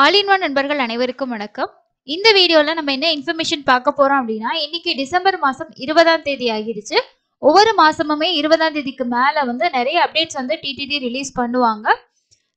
ஆலின்வான் நண்பர்கள் அனைவருக்கும் வணக்கம் இந்த வீடியோவில் நம்ம என்ன இன்ஃபர்மேஷன் பார்க்க போகிறோம் அப்படின்னா இன்னைக்கு டிசம்பர் மாதம் இருபதாம் தேதி ஆகிருச்சு ஒவ்வொரு மாதமுமே இருபதாம் தேதிக்கு மேலே வந்து நிறைய அப்டேட்ஸ் வந்து டிடிடி ரிலீஸ் பண்ணுவாங்க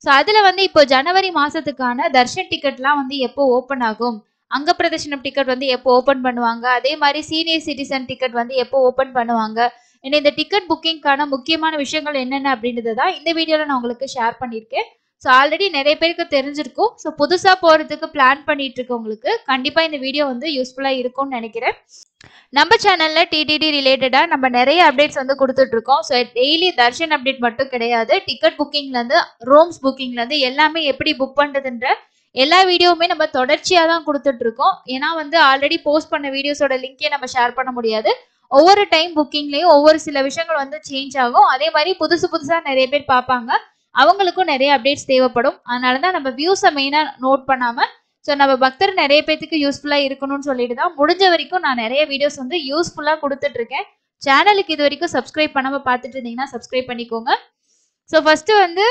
ஸோ அதில் வந்து இப்போ ஜனவரி மாதத்துக்கான தர்ஷன் டிக்கெட்லாம் வந்து எப்போ ஓப்பன் ஆகும் அங்க பிரதர்ஷனம் டிக்கெட் வந்து எப்போ ஓப்பன் பண்ணுவாங்க அதே மாதிரி சீனியர் சிட்டிசன் டிக்கெட் வந்து எப்போ ஓப்பன் பண்ணுவாங்க ஏன்னா இந்த டிக்கெட் புக்கிங்க்கான முக்கியமான விஷயங்கள் என்னென்ன அப்படின்றது தான் இந்த வீடியோவில் நான் உங்களுக்கு ஷேர் பண்ணியிருக்கேன் ஸோ ஆல்ரெடி நிறைய பேருக்கு தெரிஞ்சிருக்கும் ஸோ புதுசாக போகிறதுக்கு பிளான் பண்ணிட்டு இருக்கவங்களுக்கு கண்டிப்பாக இந்த வீடியோ வந்து யூஸ்ஃபுல்லாக இருக்கும்னு நினைக்கிறேன் நம்ம சேனலில் டிடிடி ரிலேட்டடாக நம்ம நிறைய அப்டேட்ஸ் வந்து கொடுத்துட்ருக்கோம் ஸோ டெய்லி தர்ஷன் அப்டேட் மட்டும் கிடையாது டிக்கெட் புக்கிங்லேருந்து ரூம்ஸ் புக்கிங்லேருந்து எல்லாமே எப்படி புக் பண்ணுறதுன்ற எல்லா வீடியோவுமே நம்ம தொடர்ச்சியாக தான் கொடுத்துட்ருக்கோம் ஏன்னா வந்து ஆல்ரெடி போஸ்ட் பண்ண வீடியோஸோட லிங்கே நம்ம ஷேர் பண்ண முடியாது ஒவ்வொரு டைம் புக்கிங்லேயும் ஒவ்வொரு சில விஷயங்கள் வந்து சேஞ்ச் ஆகும் அதே மாதிரி புதுசு புதுசாக நிறைய பேர் பார்ப்பாங்க அவங்களுக்கும் நிறைய அப்டேட்ஸ் தேவைப்படும் அதனால தான் நம்ம வியூஸை மெயினாக நோட் பண்ணாமல் ஸோ நம்ம பக்தர் நிறைய பேத்துக்கு யூஸ்ஃபுல்லாக இருக்கணும்னு சொல்லிட்டு தான் முடிஞ்ச வரைக்கும் நான் நிறைய வீடியோஸ் வந்து யூஸ்ஃபுல்லாக கொடுத்துட்ருக்கேன் சேனலுக்கு இது வரைக்கும் சப்ஸ்கிரைப் பண்ணாமல் பார்த்துட்டு இருந்தீங்கன்னா சப்ஸ்கிரைப் பண்ணிக்கோங்க ஸோ ஃபஸ்ட்டு வந்து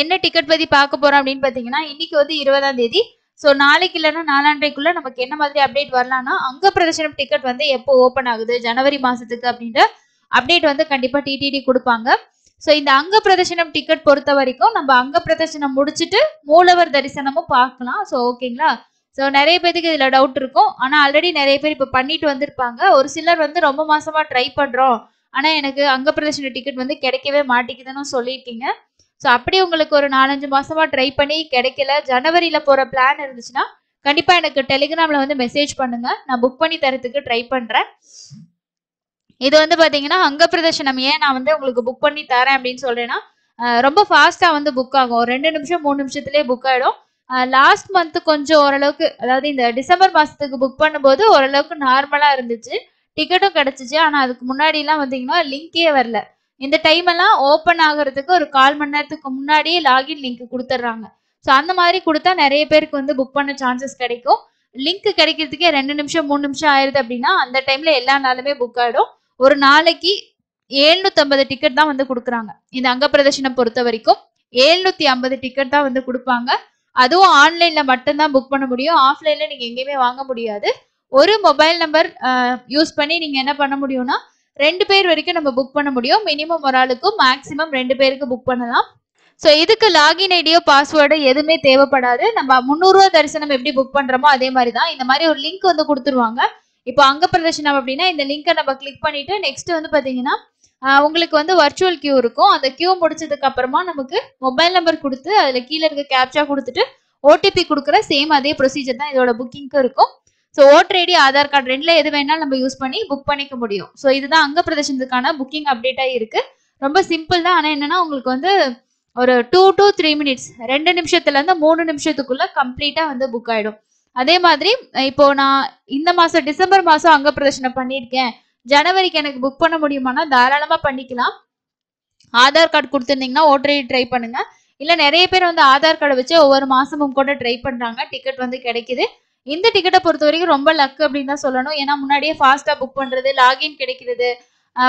என்ன டிக்கெட் பற்றி பார்க்க போகிறோம் அப்படின்னு பார்த்தீங்கன்னா இன்னைக்கு வந்து இருபதாம் தேதி ஸோ நாளைக்கு இல்லைன்னா நாலாண்டைக்குள்ள நமக்கு என்ன மாதிரி அப்டேட் வரலாம்னா அங்க பிரதர்ஷனம் டிக்கெட் வந்து எப்போ ஓப்பன் ஆகுது ஜனவரி மாசத்துக்கு அப்படின்ற அப்டேட் வந்து கண்டிப்பாக டிடிடி கொடுப்பாங்க ஸோ இந்த அங்க பிரதர்ஷனம் டிக்கெட் பொறுத்த வரைக்கும் நம்ம அங்க பிரதர்ஷனம் முடிச்சுட்டு மூலவர் தரிசனமும் பார்க்கலாம் ஸோ ஓகேங்களா ஸோ நிறைய பேருக்கு இதில் டவுட் இருக்கும் ஆனால் ஆல்ரெடி நிறைய பேர் இப்போ பண்ணிட்டு வந்திருப்பாங்க ஒரு சிலர் வந்து ரொம்ப மாசமா ட்ரை பண்ணுறோம் ஆனால் எனக்கு அங்க பிரதர்ஷன டிக்கெட் வந்து கிடைக்கவே மாட்டேங்குதுன்னு சொல்லியிருக்கீங்க ஸோ அப்படி உங்களுக்கு ஒரு நாலஞ்சு மாசமா ட்ரை பண்ணி கிடைக்கல ஜனவரியில் போகிற பிளான் இருந்துச்சுன்னா கண்டிப்பாக எனக்கு டெலிகிராமில் வந்து மெசேஜ் பண்ணுங்கள் நான் புக் பண்ணி தரத்துக்கு ட்ரை பண்ணுறேன் இது வந்து பாத்தீங்கன்னா அங்க பிரதர்ஷனம் ஏன் நான் வந்து உங்களுக்கு புக் பண்ணி தரேன் அப்படின்னு சொல்றேன்னா ரொம்ப ஃபாஸ்டா வந்து புக் ஆகும் ரெண்டு நிமிஷம் மூணு நிமிஷத்துலயே புக் ஆயிடும் லாஸ்ட் மந்த் கொஞ்சம் ஓரளவுக்கு அதாவது இந்த டிசம்பர் மாசத்துக்கு புக் பண்ணும்போது ஓரளவுக்கு நார்மலா இருந்துச்சு டிக்கெட்டும் கிடைச்சிச்சு ஆனா அதுக்கு முன்னாடி எல்லாம் வந்தீங்கன்னா லிங்கே வரல இந்த டைம் எல்லாம் ஓப்பன் ஆகுறதுக்கு ஒரு கால் மணி நேரத்துக்கு முன்னாடியே லாகின் லிங்க் கொடுத்துட்றாங்க ஸோ அந்த மாதிரி கொடுத்தா நிறைய பேருக்கு வந்து புக் பண்ண சான்சஸ் கிடைக்கும் லிங்க் கிடைக்கிறதுக்கே ரெண்டு நிமிஷம் மூணு நிமிஷம் ஆயிருது அப்படின்னா அந்த டைம்ல எல்லா நாளுமே புக் ஆயிடும் ஒரு நாளைக்கு எழுநூத்தி டிக்கெட் தான் வந்து கொடுக்குறாங்க இந்த அங்க பிரதர்ஷனம் பொறுத்த வரைக்கும் எழுநூத்தி ஐம்பது டிக்கெட் தான் வந்து கொடுப்பாங்க அதுவும் ஆன்லைன்ல மட்டும்தான் புக் பண்ண முடியும் ஆஃப்லைன்ல நீங்க எங்கேயுமே வாங்க முடியாது ஒரு மொபைல் நம்பர் யூஸ் பண்ணி நீங்க என்ன பண்ண முடியும்னா ரெண்டு பேர் வரைக்கும் நம்ம புக் பண்ண முடியும் மினிமம் ஒரு ஆளுக்கும் மேக்சிமம் ரெண்டு பேருக்கு புக் பண்ணலாம் ஸோ இதுக்கு லாகின் ஐடியோ பாஸ்வேர்டோ எதுவுமே தேவைப்படாது நம்ம முந்நூறுரூவா தரிசனம் எப்படி புக் பண்ணுறோமோ அதே மாதிரி தான் இந்த மாதிரி ஒரு லிங்க் வந்து கொடுத்துருவாங்க இப்போ அங்க பிரதர்ஷனம் அப்படின்னா இந்த லிங்கை நம்ம கிளிக் பண்ணிட்டு நெக்ஸ்ட் வந்து பாத்தீங்கன்னா உங்களுக்கு வந்து வர்ச்சுவல் கியூ இருக்கும் அந்த கியூ முடிச்சதுக்கு அப்புறமா நமக்கு மொபைல் நம்பர் கொடுத்து அதுல கீழே இருக்க கேப்சா கொடுத்துட்டு ஓடிபி கொடுக்குற சேம் அதே ப்ரொசீஜர் தான் இதோட புக்கிங்க்கு இருக்கும் so voter ID Aadhaar card ரெண்டுல எது வேணாலும் நம்ம யூஸ் பண்ணி புக் பண்ணிக்க முடியும் ஸோ இதுதான் அங்க பிரதர்ஷனத்துக்கான புக்கிங் அப்டேட்டாக இருக்கு ரொம்ப சிம்பிள் தான் ஆனால் என்னன்னா உங்களுக்கு வந்து ஒரு டூ டு த்ரீ மினிட்ஸ் ரெண்டு நிமிஷத்துல இருந்து மூணு நிமிஷத்துக்குள்ள கம்ப்ளீட்டா வந்து புக் ஆயிடும் அதே மாதிரி இப்போ நான் இந்த மாசம் டிசம்பர் மாசம் அங்க பிரதர்ஷனம் பண்ணியிருக்கேன் ஜனவரிக்கு எனக்கு புக் பண்ண முடியுமானா தாராளமா பண்ணிக்கலாம் ஆதார் கார்டு கொடுத்துருந்தீங்கன்னா ஓட்டரை ட்ரை பண்ணுங்க இல்ல நிறைய பேர் வந்து ஆதார் கார்டை வச்சு ஒவ்வொரு மாசமும் கூட ட்ரை பண்றாங்க டிக்கெட் வந்து கிடைக்குது இந்த டிக்கெட்டை பொறுத்த வரைக்கும் ரொம்ப லக் அப்படின்னு தான் சொல்லணும் ஏன்னா முன்னாடியே ஃபாஸ்டா புக் பண்றது லாகின் கிடைக்கிறது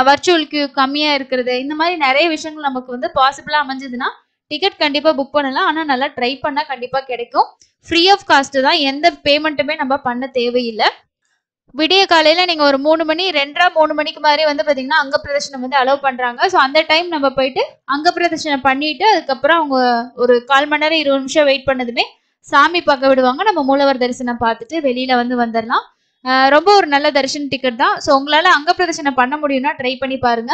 வர்ச்சுவல் கியூ கம்மியா இருக்கிறது இந்த மாதிரி நிறைய விஷயங்கள் நமக்கு வந்து பாசிபிளா அமைஞ்சதுன்னா டிக்கெட் கண்டிப்பாக புக் பண்ணலாம் ஆனால் நல்லா ட்ரை பண்ணால் கண்டிப்பாக கிடைக்கும் ஃப்ரீ ஆஃப் காஸ்ட் தான் எந்த பேமெண்ட்டுமே நம்ம பண்ண தேவையில்லை விடிய காலையில நீங்க ஒரு மூணு மணி ரெண்டரை மூணு மணிக்கு மாதிரி வந்து பாத்தீங்கன்னா அங்க பிரதர்ஷனம் வந்து அலோவ் பண்றாங்க ஸோ அந்த டைம் நம்ம போயிட்டு அங்க பிரதர்ஷனம் பண்ணிட்டு அதுக்கப்புறம் அவங்க ஒரு கால் மணி நேரம் இருபது நிமிஷம் வெயிட் பண்ணதுமே சாமி பார்க்க விடுவாங்க நம்ம மூலவர் தரிசனம் பார்த்துட்டு வெளியில வந்து வந்துடலாம் ரொம்ப ஒரு நல்ல தரிசன டிக்கெட் தான் ஸோ உங்களால அங்க பிரதர்ஷனம் பண்ண முடியும்னா ட்ரை பண்ணி பாருங்க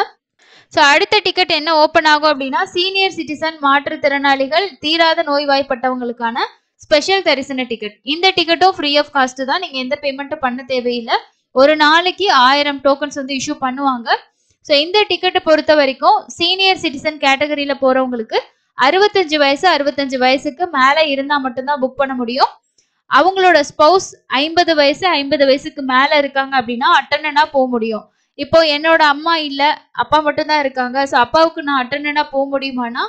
ஸோ அடுத்த டிக்கெட் என்ன ஓப்பன் ஆகும் அப்படின்னா சீனியர் சிட்டிசன் மாற்றுத்திறனாளிகள் தீராத நோய்வாய்ப்பட்டவங்களுக்கான ஸ்பெஷல் தரிசன டிக்கெட் இந்த டிக்கெட்டும் ஃப்ரீ ஆஃப் காஸ்ட் தான் நீங்கள் எந்த பேமெண்ட்டும் பண்ண தேவையில்லை ஒரு நாளைக்கு ஆயிரம் டோக்கன்ஸ் வந்து இஷ்யூ பண்ணுவாங்க ஸோ இந்த டிக்கெட்டை பொறுத்த வரைக்கும் சீனியர் சிட்டிசன் கேட்டகரியில் போகிறவங்களுக்கு அறுபத்தஞ்சு வயசு அறுபத்தஞ்சு வயசுக்கு மேலே இருந்தால் மட்டும்தான் புக் பண்ண முடியும் அவங்களோட ஸ்பௌஸ் ஐம்பது வயசு ஐம்பது வயசுக்கு மேலே இருக்காங்க அப்படின்னா அட்டனா போக முடியும் இப்போ என்னோட அம்மா இல்லை அப்பா மட்டும்தான் இருக்காங்க ஸோ அப்பாவுக்கு நான் அட்டண்டனாக போக முடியுமானா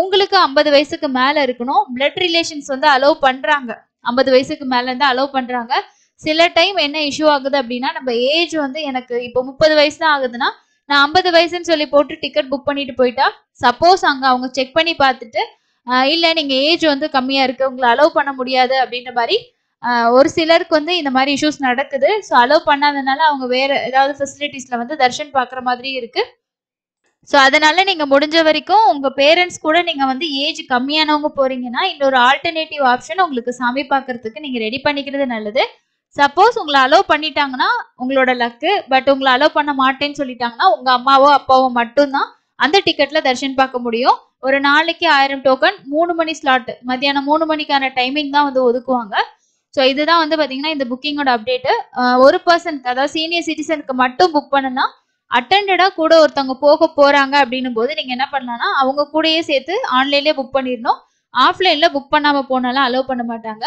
உங்களுக்கு ஐம்பது வயசுக்கு மேலே இருக்கணும் பிளட் ரிலேஷன்ஸ் வந்து அலோவ் பண்ணுறாங்க ஐம்பது வயசுக்கு மேலே இருந்தால் அலோவ் பண்ணுறாங்க சில டைம் என்ன இஷ்யூ ஆகுது அப்படின்னா நம்ம ஏஜ் வந்து எனக்கு இப்போ முப்பது வயசு தான் ஆகுதுன்னா நான் ஐம்பது வயசுன்னு சொல்லி போட்டு டிக்கெட் புக் பண்ணிட்டு போயிட்டா சப்போஸ் அங்கே அவங்க செக் பண்ணி பார்த்துட்டு இல்லை நீங்கள் ஏஜ் வந்து கம்மியாக இருக்குது உங்களை அலோவ் பண்ண முடியாது அப்படின்ற மாதிரி ஒரு சிலருக்கு வந்து இந்த மாதிரி இஷ்யூஸ் நடக்குது ஸோ அலோவ் பண்ணாதனால அவங்க வேற ஏதாவது ஃபெசிலிட்டிஸ்ல வந்து தர்ஷன் பார்க்குற மாதிரி இருக்கு ஸோ அதனால நீங்கள் முடிஞ்ச வரைக்கும் உங்கள் பேரண்ட்ஸ் கூட நீங்கள் வந்து ஏஜ் கம்மியானவங்க போறீங்கன்னா இன்னொரு ஆல்டர்னேட்டிவ் ஆப்ஷன் உங்களுக்கு சாமி பார்க்கறதுக்கு நீங்கள் ரெடி பண்ணிக்கிறது நல்லது சப்போஸ் உங்களை அலோவ் பண்ணிட்டாங்கன்னா உங்களோட லக்கு பட் உங்களை அலோவ் பண்ண மாட்டேன்னு சொல்லிட்டாங்கன்னா உங்கள் அம்மாவோ அப்பாவோ மட்டும்தான் அந்த டிக்கெட்ல தர்ஷன் பார்க்க முடியும் ஒரு நாளைக்கு ஆயிரம் டோக்கன் மூணு மணி ஸ்லாட் மத்தியானம் மூணு மணிக்கான டைமிங் தான் வந்து ஒதுக்குவாங்க ஸோ இதுதான் வந்து பார்த்தீங்கன்னா இந்த புக்கிங்கோட அப்டேட்டு ஒரு பர்சன் அதாவது சீனியர் சிட்டிசனுக்கு மட்டும் புக் பண்ணனா அட்டண்டடா கூட ஒருத்தவங்க போக போறாங்க அப்படின்னும் போது நீங்க என்ன பண்ணலாம்னா அவங்க கூடயே சேர்த்து ஆன்லைன்லயே புக் பண்ணிடணும் ஆஃப்லைன்ல புக் பண்ணாம போனாலும் அலோவ் பண்ண மாட்டாங்க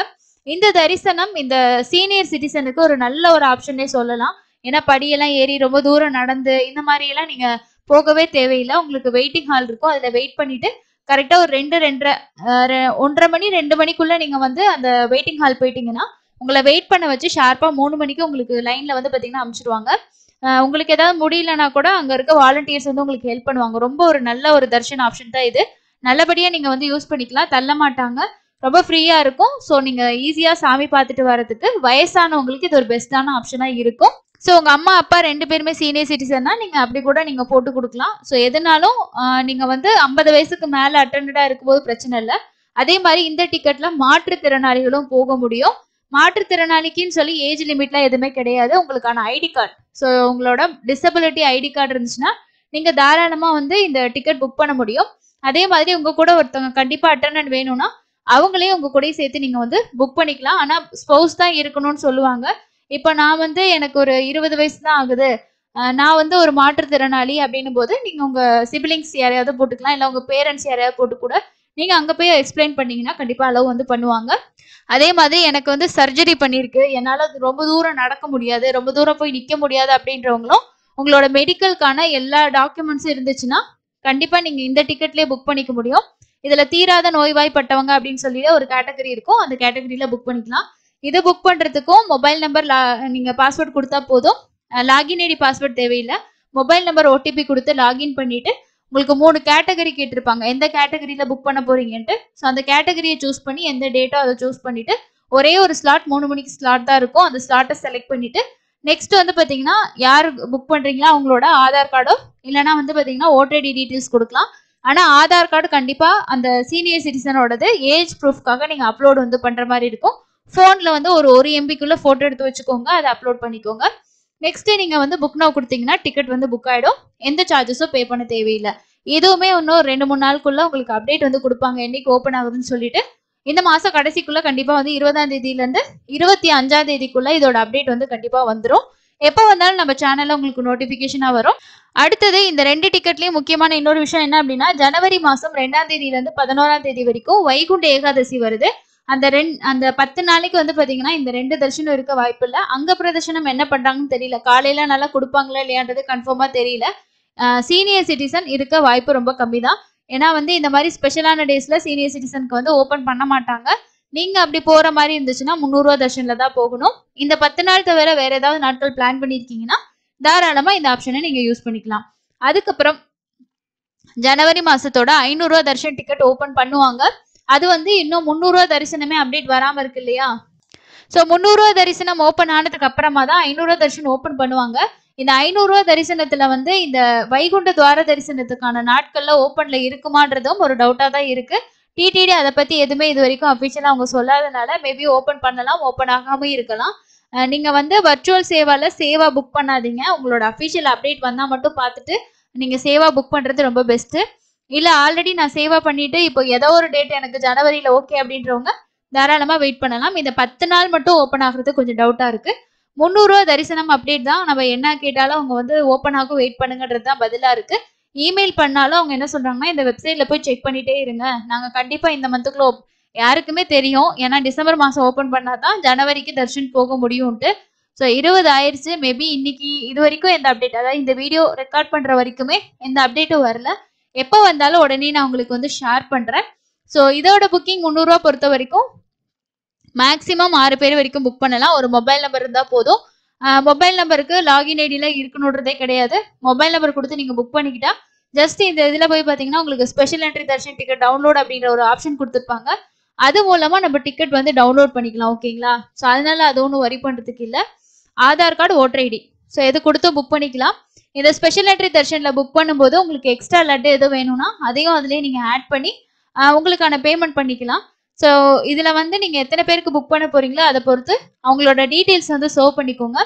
இந்த தரிசனம் இந்த சீனியர் சிட்டிசனுக்கு ஒரு நல்ல ஒரு ஆப்ஷனே சொல்லலாம் ஏன்னா படியெல்லாம் ஏறி ரொம்ப தூரம் நடந்து இந்த மாதிரி எல்லாம் நீங்க போகவே தேவையில்லை உங்களுக்கு வெயிட்டிங் ஹால் இருக்கும் அதுல வெயிட் பண்ணிட்டு கரெக்டா ஒரு ரெண்டு ரெண்டரை ஒன்றரை மணி ரெண்டு மணிக்குள்ள நீங்க வந்து அந்த வெயிட்டிங் ஹால் போயிட்டீங்கன்னா உங்களை வெயிட் பண்ண வச்சு ஷார்ப்பா மூணு மணிக்கு உங்களுக்கு லைன்ல வந்து பாத்தீங்கன்னா அமிச்சிருவாங்க உங்களுக்கு ஏதாவது முடியலன்னா கூட அங்க இருக்க வாலண்டியர்ஸ் வந்து உங்களுக்கு ஹெல்ப் பண்ணுவாங்க ரொம்ப ஒரு நல்ல ஒரு தர்ஷன் ஆப்ஷன் தான் இது நல்லபடியா நீங்க வந்து யூஸ் பண்ணிக்கலாம் தள்ள மாட்டாங்க ரொம்ப ஃப்ரீயா இருக்கும் ஸோ நீங்க ஈஸியா சாமி பார்த்துட்டு வரதுக்கு வயசானவங்களுக்கு இது ஒரு பெஸ்டான ஆப்ஷனா இருக்கும் ஸோ உங்கள் அம்மா அப்பா ரெண்டு பேருமே சீனியர் சிட்டிசன்னா நீங்கள் அப்படி கூட நீங்கள் போட்டு கொடுக்கலாம் ஸோ எதுனாலும் நீங்கள் வந்து ஐம்பது வயசுக்கு மேலே அட்டண்டடாக இருக்கும்போது பிரச்சனை இல்லை அதே மாதிரி இந்த டிக்கெட்டில் மாற்றுத்திறனாளிகளும் போக முடியும் மாற்றுத்திறனாளிக்குன்னு சொல்லி ஏஜ் லிமிட்லாம் எதுவுமே கிடையாது உங்களுக்கான ஐடி கார்டு ஸோ உங்களோட டிசபிலிட்டி ஐடி கார்டு இருந்துச்சுன்னா நீங்கள் தாராளமாக வந்து இந்த டிக்கெட் புக் பண்ண முடியும் அதே மாதிரி உங்கள் கூட ஒருத்தவங்க கண்டிப்பாக அட்டண்டன் வேணும்னா அவங்களே உங்கள் கூட சேர்த்து நீங்கள் வந்து புக் பண்ணிக்கலாம் ஆனால் ஸ்பௌஸ் தான் இருக்கணும்னு சொல்லுவாங்க இப்ப நான் வந்து எனக்கு ஒரு இருபது வயசு தான் ஆகுது நான் வந்து ஒரு மாற்றுத்திறனாளி அப்படின்னும் போது நீங்க உங்க சிபிலிங்ஸ் யாரையாவது போட்டுக்கலாம் இல்ல உங்க பேரண்ட்ஸ் யாரையாவது போட்டு கூட நீங்க அங்க போய் எக்ஸ்பிளைன் பண்ணீங்கன்னா கண்டிப்பா அளவு வந்து பண்ணுவாங்க அதே மாதிரி எனக்கு வந்து சர்ஜரி பண்ணிருக்கு என்னால ரொம்ப தூரம் நடக்க முடியாது ரொம்ப தூரம் போய் நிக்க முடியாது அப்படின்றவங்களும் உங்களோட மெடிக்கலுக்கான எல்லா டாக்குமெண்ட்ஸும் இருந்துச்சுன்னா கண்டிப்பா நீங்க இந்த டிக்கெட்லயே புக் பண்ணிக்க முடியும் இதுல தீராத நோய்வாய்ப்பட்டவங்க அப்படின்னு சொல்லி ஒரு கேட்டகரி இருக்கும் அந்த கேட்டகரியில புக் பண்ணிக்கலாம் இது புக் பண்றதுக்கும் மொபைல் நம்பர் நீங்க பாஸ்வேர்ட் கொடுத்தா போதும் லாகின் ஐடி பாஸ்வேர்ட் தேவையில்லை மொபைல் நம்பர் ஓடிபி கொடுத்து லாகின் பண்ணிட்டு உங்களுக்கு மூணு கேட்டகரி கேட்டிருப்பாங்க எந்த கேட்டகரியில புக் பண்ண போறீங்கன்ட்டு ஸோ அந்த கேட்டகரியை சூஸ் பண்ணி எந்த டேட்டோ அதை சூஸ் பண்ணிட்டு ஒரே ஒரு ஸ்லாட் மூணு மணிக்கு ஸ்லாட் தான் இருக்கும் அந்த ஸ்லாட்டை செலக்ட் பண்ணிட்டு நெக்ஸ்ட் வந்து பாத்தீங்கன்னா யார் புக் பண்றீங்களா அவங்களோட ஆதார் கார்டோ இல்லைன்னா வந்து பாத்தீங்கன்னா ஓட்டடி டீட்டெயில்ஸ் கொடுக்கலாம் ஆனா ஆதார் கார்டு கண்டிப்பா அந்த சீனியர் சிட்டிசனோடது ஏஜ் ப்ரூஃப்காக நீங்க அப்லோடு வந்து பண்ற மாதிரி இருக்கும் ஃபோனில் வந்து ஒரு ஒரு எம்பிக்குள்ளே ஃபோட்டோ எடுத்து வச்சுக்கோங்க அதை அப்லோட் பண்ணிக்கோங்க நெக்ஸ்ட் நீங்கள் வந்து புக் நோ கொடுத்தீங்கன்னா டிக்கெட் வந்து புக் ஆகிடும் எந்த சார்ஜஸும் பே பண்ண தேவையில்லை எதுவுமே இன்னும் ரெண்டு மூணு நாளுக்குள்ளே உங்களுக்கு அப்டேட் வந்து கொடுப்பாங்க என்னைக்கு ஓப்பன் ஆகுதுன்னு சொல்லிட்டு இந்த மாதம் கடைசிக்குள்ளே கண்டிப்பாக வந்து இருபதாம் இருந்து இருபத்தி அஞ்சாம் தேதிக்குள்ள இதோட அப்டேட் வந்து கண்டிப்பாக வந்துடும் எப்போ வந்தாலும் நம்ம சேனலில் உங்களுக்கு நோட்டிஃபிகேஷனாக வரும் அடுத்தது இந்த ரெண்டு டிக்கெட்லேயும் முக்கியமான இன்னொரு விஷயம் என்ன அப்படின்னா ஜனவரி மாதம் ரெண்டாம் இருந்து பதினோராம் தேதி வரைக்கும் வைகுண்ட ஏகாதசி வருது அந்த ரெண் அந்த பத்து நாளைக்கு வந்து பாத்தீங்கன்னா இந்த ரெண்டு தர்ஷனம் இருக்க வாய்ப்பு இல்லை அங்க பிரதர்ஷனம் என்ன பண்றாங்கன்னு தெரியல காலையில நல்லா கொடுப்பாங்களா இல்லையான்றது கன்ஃபார்மா தெரியல சீனியர் சிட்டிசன் இருக்க வாய்ப்பு ரொம்ப கம்மி தான் ஏன்னா வந்து இந்த மாதிரி ஸ்பெஷலான டேஸ்ல சீனியர் சிட்டிசனுக்கு வந்து ஓபன் பண்ண மாட்டாங்க நீங்க அப்படி போற மாதிரி இருந்துச்சுன்னா முந்நூறுவா தர்ஷன்ல தான் போகணும் இந்த பத்து நாள் தவிர வேற ஏதாவது நாட்கள் பிளான் பண்ணிருக்கீங்கன்னா தாராளமா இந்த ஆப்ஷனை நீங்க யூஸ் பண்ணிக்கலாம் அதுக்கப்புறம் ஜனவரி மாசத்தோட ஐநூறுரூவா தர்ஷன் டிக்கெட் ஓபன் பண்ணுவாங்க அது வந்து இன்னும் முந்நூறுரூவா தரிசனமே அப்டேட் வராமல் இருக்கு இல்லையா ஸோ முந்நூறுரூவா தரிசனம் ஓப்பன் ஆனதுக்கு அப்புறமா தான் ஐநூறுரூவா தரிசனம் ஓப்பன் பண்ணுவாங்க இந்த ஐநூறுரூவா தரிசனத்துல வந்து இந்த வைகுண்ட துவார தரிசனத்துக்கான நாட்கள்ல ஓபன்ல இருக்குமான்றதும் ஒரு டவுட்டா தான் இருக்கு டிடிடி அதை பத்தி எதுவுமே இது வரைக்கும் அபிஷியலா அவங்க சொல்லாதனால மேபி ஓப்பன் பண்ணலாம் ஓப்பன் ஆகாம இருக்கலாம் நீங்க வந்து வர்ச்சுவல் சேவால சேவா புக் பண்ணாதீங்க உங்களோட அஃபிஷியல் அப்டேட் வந்தா மட்டும் பார்த்துட்டு நீங்க சேவா புக் பண்றது ரொம்ப பெஸ்ட்டு இல்ல ஆல்ரெடி நான் சேவா பண்ணிட்டு இப்போ ஏதோ ஒரு டேட் எனக்கு ஜனவரியில ஓகே அப்படின்றவங்க தாராளமா வெயிட் பண்ணலாம் இந்த பத்து நாள் மட்டும் ஓப்பன் ஆகுறது கொஞ்சம் டவுட்டா இருக்கு முந்நூறுரூவா தரிசனம் அப்டேட் தான் நம்ம என்ன கேட்டாலும் அவங்க வந்து ஓப்பன் ஆகும் வெயிட் பண்ணுங்கன்றது தான் பதிலா இருக்கு இமெயில் பண்ணாலும் அவங்க என்ன சொல்றாங்கன்னா இந்த வெப்சைட்ல போய் செக் பண்ணிட்டே இருங்க நாங்க கண்டிப்பா இந்த மந்த்துக்குள்ள யாருக்குமே தெரியும் ஏன்னா டிசம்பர் மாசம் ஓப்பன் பண்ணாதான் ஜனவரிக்கு தர்ஷன் போக முடியும்ட்டு ஸோ இருபது ஆயிடுச்சு மேபி இன்னைக்கு இது வரைக்கும் எந்த அப்டேட் அதாவது இந்த வீடியோ ரெக்கார்ட் பண்ற வரைக்குமே எந்த அப்டேட்டும் வரல எப்போ வந்தாலும் உடனே நான் உங்களுக்கு வந்து ஷேர் பண்ணுறேன் ஸோ இதோட புக்கிங் முந்நூறுரூவா பொறுத்த வரைக்கும் மேக்ஸிமம் ஆறு பேர் வரைக்கும் புக் பண்ணலாம் ஒரு மொபைல் நம்பர் இருந்தால் போதும் மொபைல் நம்பருக்கு லாகின் ஐடியெலாம் இருக்கணுன்றதே கிடையாது மொபைல் நம்பர் கொடுத்து நீங்கள் புக் பண்ணிக்கிட்டா ஜஸ்ட் இந்த இதில் போய் பார்த்தீங்கன்னா உங்களுக்கு special entry darshan ticket download அப்படிங்கிற ஒரு ஆப்ஷன் கொடுத்துருப்பாங்க அது மூலமாக நம்ம டிக்கெட் வந்து டவுன்லோட் பண்ணிக்கலாம் ஓகேங்களா ஸோ அதனால அது ஒன்றும் வரி பண்ணுறதுக்கு இல்லை Aadhaar card voter ID so எது கொடுத்தோ புக் பண்ணிக்கலாம் இந்த ஸ்பெஷல் லெட்ரி தர்ஷனில் புக் பண்ணும்போது உங்களுக்கு எக்ஸ்ட்ரா லெட்டர் எதுவும் வேணும்னா அதையும் அதிலே நீங்கள் ஆட் பண்ணி உங்களுக்கான பேமெண்ட் பண்ணிக்கலாம் ஸோ இதில் வந்து நீங்கள் எத்தனை பேருக்கு புக் பண்ண போகிறீங்களோ அதை பொறுத்து அவங்களோட டீட்டெயில்ஸ் வந்து சர்வ் பண்ணிக்கோங்க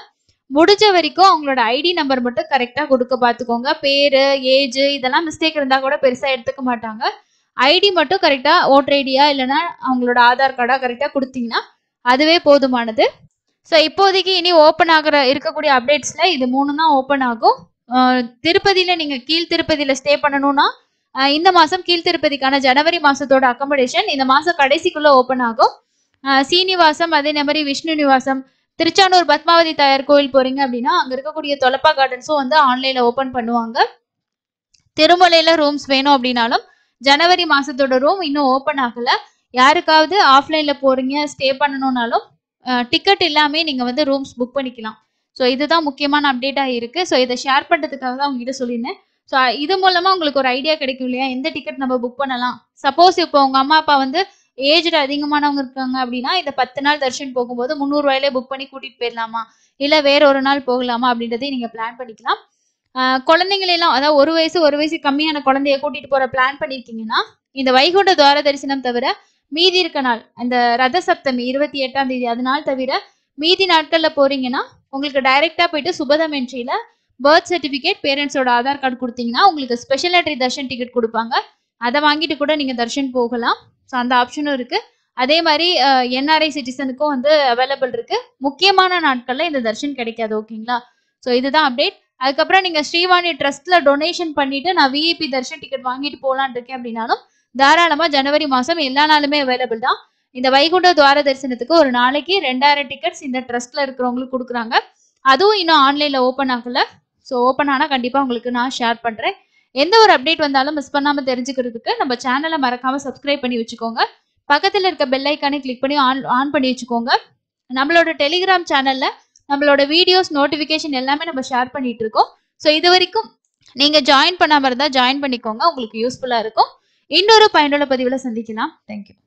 முடிஞ்ச வரைக்கும் அவங்களோட ஐடி நம்பர் மட்டும் கரெக்டாக கொடுக்க பார்த்துக்கோங்க பேர் ஏஜ் இதெல்லாம் மிஸ்டேக் இருந்தால் கூட பெருசாக எடுத்துக்க மாட்டாங்க ஐடி மட்டும் கரெக்டாக ஓட்டர் ஐடியா இல்லைனா அவங்களோட ஆதார் கார்டாக கரெக்டாக கொடுத்தீங்கன்னா அதுவே போதுமானது ஸோ இப்போதைக்கு இனி ஓப்பன் ஆகிற இருக்கக்கூடிய அப்டேட்ஸில் இது மூணு தான் ஓப்பன் ஆகும் திருப்பதியில நீங்க கீழ் திருப்பதியில ஸ்டே பண்ணணும்னா இந்த மாசம் கீழ் திருப்பதிக்கான ஜனவரி மாசத்தோட அக்கமடேஷன் இந்த மாசம் கடைசிக்குள்ள ஓபன் ஆகும் சீனிவாசம் அதே மாதிரி விஷ்ணு நிவாசம் திருச்சானூர் பத்மாவதி தாயார் கோயில் போறீங்க அப்படின்னா அங்க இருக்கக்கூடிய தொலப்பா கார்டன்ஸும் வந்து ஆன்லைன்ல ஓபன் பண்ணுவாங்க திருமலையில ரூம்ஸ் வேணும் அப்படின்னாலும் ஜனவரி மாசத்தோட ரூம் இன்னும் ஓபன் ஆகல யாருக்காவது ஆஃப்லைன்ல போறீங்க ஸ்டே பண்ணணும்னாலும் டிக்கெட் இல்லாமே நீங்க வந்து ரூம்ஸ் புக் பண்ணிக்கலாம் ஸோ இதுதான் முக்கியமான அப்டேட்டாக இருக்குது ஸோ இதை ஷேர் பண்ணுறதுக்காக தான் உங்ககிட்ட சொல்லியிருந்தேன் ஸோ இது மூலமாக உங்களுக்கு ஒரு ஐடியா கிடைக்கும் இல்லையா எந்த டிக்கெட் நம்ம புக் பண்ணலாம் சப்போஸ் இப்போ உங்கள் அம்மா அப்பா வந்து ஏஜ்டு அதிகமானவங்க இருக்காங்க அப்படின்னா இந்த பத்து நாள் தரிசனம் போகும்போது முந்நூறு ரூபாயிலே புக் பண்ணி கூட்டிகிட்டு போயிடலாமா இல்லை வேற ஒரு நாள் போகலாமா அப்படின்றதையும் நீங்கள் பிளான் பண்ணிக்கலாம் குழந்தைங்களெல்லாம் அதாவது ஒரு வயசு ஒரு வயசு கம்மியான குழந்தைய கூட்டிட்டு போகிற பிளான் பண்ணியிருக்கீங்கன்னா இந்த வைகுண்ட துவார தரிசனம் தவிர மீதி இருக்க நாள் அந்த ரத சப்தமி இருபத்தி எட்டாம் தேதி அதனால் தவிர மீதி நாட்கள்ல போறீங்கன்னா உங்களுக்கு டைரக்டா போயிட்டு சுபதம் என்ட்ரியில பர்த் சர்டிபிகேட் பேரண்ட்ஸோட ஆதார் கார்டு கொடுத்தீங்கன்னா உங்களுக்கு ஸ்பெஷல் என்ட்ரி தர்ஷன் டிக்கெட் கொடுப்பாங்க அதை வாங்கிட்டு கூட நீங்க தர்ஷன் போகலாம் ஸோ அந்த ஆப்ஷனும் இருக்கு அதே மாதிரி என்ஆர்ஐ சிட்டிசனுக்கும் வந்து அவைலபிள் இருக்கு முக்கியமான நாட்கள்ல இந்த தர்ஷன் கிடைக்காது ஓகேங்களா ஸோ இதுதான் அப்டேட் அதுக்கப்புறம் நீங்க ஸ்ரீவாணி ட்ரஸ்ட்ல டொனேஷன் பண்ணிட்டு நான் விஐபி தர்ஷன் டிக்கெட் வாங்கிட்டு போலான் இருக்கேன் அப்படின்னாலும் தாராளமா ஜனவரி மாசம் எல்லா நாளுமே அவைலபிள் தான் இந்த வைகுண்ட துவார தரிசனத்துக்கு ஒரு நாளைக்கு ரெண்டாயிரம் டிக்கெட்ஸ் இந்த ட்ரஸ்ட்ல இருக்கிறவங்களுக்கு கொடுக்குறாங்க அதுவும் இன்னும் ஆன்லைன்ல ஓப்பன் ஆகல ஸோ ஓப்பன் ஆனால் கண்டிப்பாக உங்களுக்கு நான் ஷேர் பண்ணுறேன் எந்த ஒரு அப்டேட் வந்தாலும் மிஸ் பண்ணாமல் தெரிஞ்சுக்கிறதுக்கு நம்ம சேனலை மறக்காமல் சப்ஸ்கிரைப் பண்ணி வச்சுக்கோங்க பக்கத்தில் இருக்க பெல்லைக்கானே கிளிக் பண்ணி ஆன் ஆன் பண்ணி வச்சுக்கோங்க நம்மளோட டெலிகிராம் சேனலில் நம்மளோட வீடியோஸ் நோட்டிஃபிகேஷன் எல்லாமே நம்ம ஷேர் பண்ணிட்டு இருக்கோம் ஸோ இது வரைக்கும் நீங்கள் ஜாயின் பண்ணாமல் இருந்தால் ஜாயின் பண்ணிக்கோங்க உங்களுக்கு யூஸ்ஃபுல்லாக இருக்கும் இன்னொரு பயனுள்ள பதிவில் சந்திக்கலாம் தேங்க்யூ